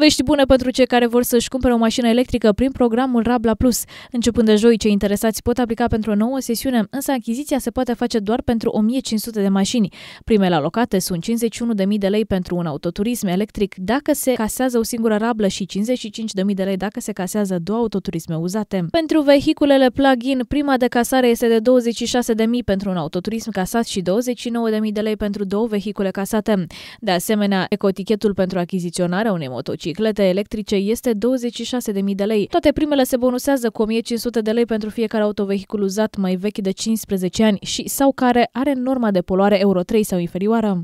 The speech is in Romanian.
Vești bune pentru cei care vor să-și cumpere o mașină electrică prin programul Rabla Plus. Începând de joi, cei interesați pot aplica pentru o nouă sesiune, însă achiziția se poate face doar pentru 1500 de mașini. Primele alocate sunt 51.000 de lei pentru un autoturism electric dacă se casează o singură rablă și 55.000 de lei dacă se casează două autoturisme uzate. Pentru vehiculele plug-in, prima de casare este de 26.000 pentru un autoturism casat și 29.000 de lei pentru două vehicule casate. De asemenea, ecotichetul pentru achiziționarea unei motocicli biciclete electrice este 26.000 de lei. Toate primele se bonusează cu 1.500 de lei pentru fiecare autovehicul uzat mai vechi de 15 ani și sau care are norma de poluare Euro 3 sau inferioară.